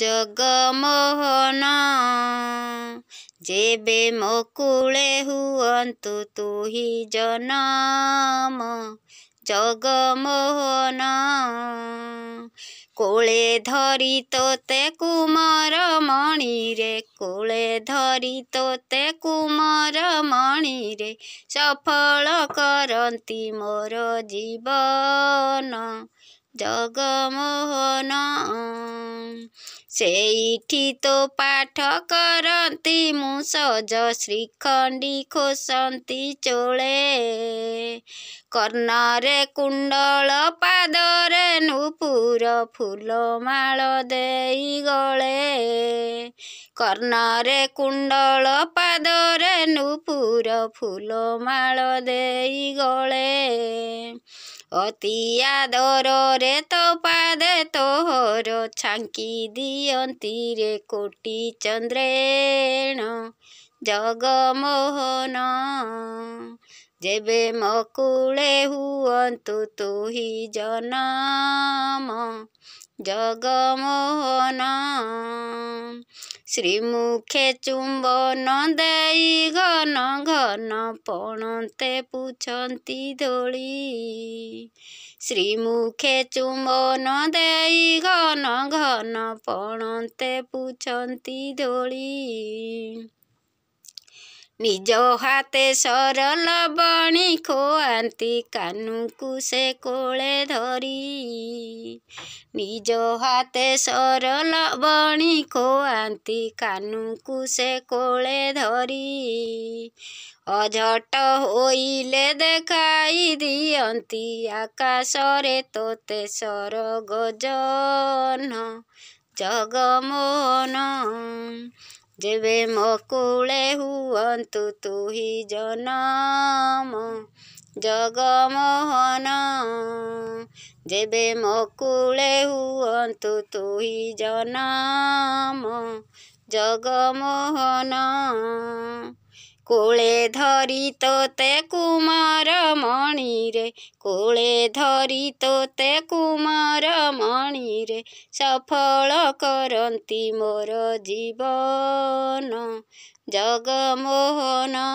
ଜଗମୋହନ ଯେବେ ମକୁଳେ ହୁଅନ୍ତୁ ତୁହି ଜନମ ଜଗମୋହନ କୋଳେ ଧରି ତୋତେ କୁମର ମଣିରେ କୋଳେ ଧରି ତୋତେ କୁମର ମଣିରେ ସଫଳ କରନ୍ତି ମୋର ଜୀବନ ଜଗମୋହନ ସେଇଠି ତ ପାଠ କରନ୍ତି ମୁଁ ସଜ ଶ୍ରୀଖଣ୍ଡି ଖୋସନ୍ତି ଚୋଳେ କର୍ଣ୍ଣରେ କୁଣ୍ଡଳ ପାଦରେ ନୂପୁର ଫୁଲମାଳ ଦେଇଗଳେ କର୍ଣ୍ଣରେ କୁଣ୍ଡଳ ପାଦରେ ନୂପୁର ଫୁଲମାଳ ଦେଇଗଳେ ଅତି ଆଦରରେ ତୋ ପାଦେ ତୋହର ଛାଙ୍କି ଦିଅନ୍ତି ରେ କୋଟି ଚନ୍ଦ୍ରେଣ ଜଗମୋହନ ଯେବେ ମକୁଳେ କୂଳେ ହୁଅନ୍ତୁ ତୁହି ଜନମ ଜଗମୋହନ ଶ୍ରୀମୁଖେ ଚୁମ୍ବନ ଦେଇ ଘନ ଘନ ପଣତେ ପୁଛନ୍ତି ଦୋଳି ଶ୍ରୀମୁଖେ ଚୁମ୍ବନ ଦେଇ ଘନ ଘନ ପଣତେ ପୁଛନ୍ତି ଦୋଳି ନିଜ ହାତେ ସରଲ ବଣି ଖୁଆନ୍ତି କାନୁକୁ ସେ କୋଳେ ଧରି ନିଜ ହାତେ ସରଲ ବଣି ଖୁଆନ୍ତି କାନୁକୁ ସେ କୋଳେ ଧରି ଅଝଟ ହୋଇଲେ ଦେଖାଇ ଦିଅନ୍ତି ଆକାଶରେ ତୋତେ ସର ଗଜନ ଜଗମୋହନ ଯେବେ ମୋ କୂଳେ ହୁଅନ୍ତୁ ତୁହି ଜନମ ଜଗମୋହନ ଯେବେ ମୋ କୂଳେ ହୁଅନ୍ତୁ ତୁହି ଜନମ ଜଗମୋହନ କୂଳେ ଧରି ତୋତେ କୁମାର ମଣିରେ କୂଳେ ଧରି ତୋତେ କୁମାର ମଣିରେ ସଫଳ କରନ୍ତି ମୋର ଜୀବନ ଜଗମୋହନ